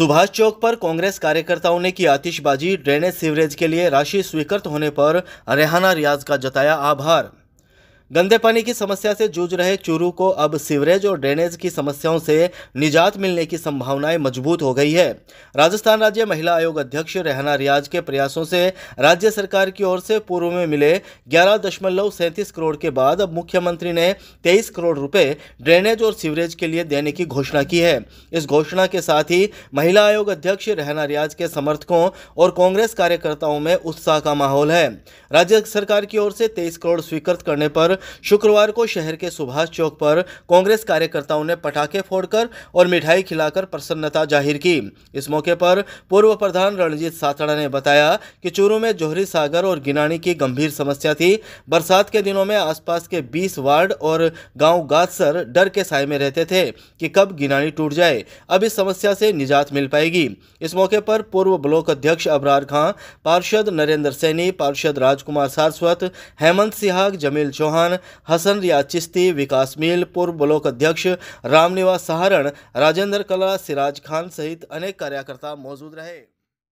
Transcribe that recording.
सुभाष चौक पर कांग्रेस कार्यकर्ताओं ने की आतिशबाजी ड्रेनेज सीवरेज के लिए राशि स्वीकृत होने पर रेहाना रियाज का जताया आभार गंदे पानी की समस्या से जूझ रहे चूरू को अब सीवरेज और ड्रेनेज की समस्याओं से निजात मिलने की संभावनाएं मजबूत हो गई है राजस्थान राज्य महिला आयोग अध्यक्ष रहना रियाज के प्रयासों से राज्य सरकार की ओर से पूर्व में मिले ग्यारह दशमलव सैंतीस करोड़ के बाद अब मुख्यमंत्री ने तेईस करोड़ रुपए ड्रेनेज और सीवरेज के लिए देने की घोषणा की है इस घोषणा के साथ ही महिला आयोग अध्यक्ष रहना रियाज के समर्थकों और कांग्रेस कार्यकर्ताओं में उत्साह का माहौल है राज्य सरकार की ओर से तेईस करोड़ स्वीकृत करने पर शुक्रवार को शहर के सुभाष चौक पर कांग्रेस कार्यकर्ताओं ने पटाखे फोड़कर और मिठाई खिलाकर प्रसन्नता जाहिर की इस मौके पर पूर्व प्रधान रणजीत सातड़ा ने बताया कि चूरू में जोहरी सागर और गिनानी की गंभीर समस्या थी बरसात के दिनों में आसपास के बीस वार्ड और गाँव गादसर डर के साय में रहते थे कि कब गिनानी टूट जाए अब इस समस्या से निजात मिल पाएगी इस मौके पर पूर्व ब्लॉक अध्यक्ष अबरार खां पार्षद नरेंद्र सैनी पार्षद राजकुमार सारस्वत हेमंत सिहाग जमील चौहान खान हसन रिया चिश्ती विकास मील पूर्व ब्लॉक अध्यक्ष रामनिवास सहारण राजेंद्र कला सिराज खान सहित अनेक कार्यकर्ता मौजूद रहे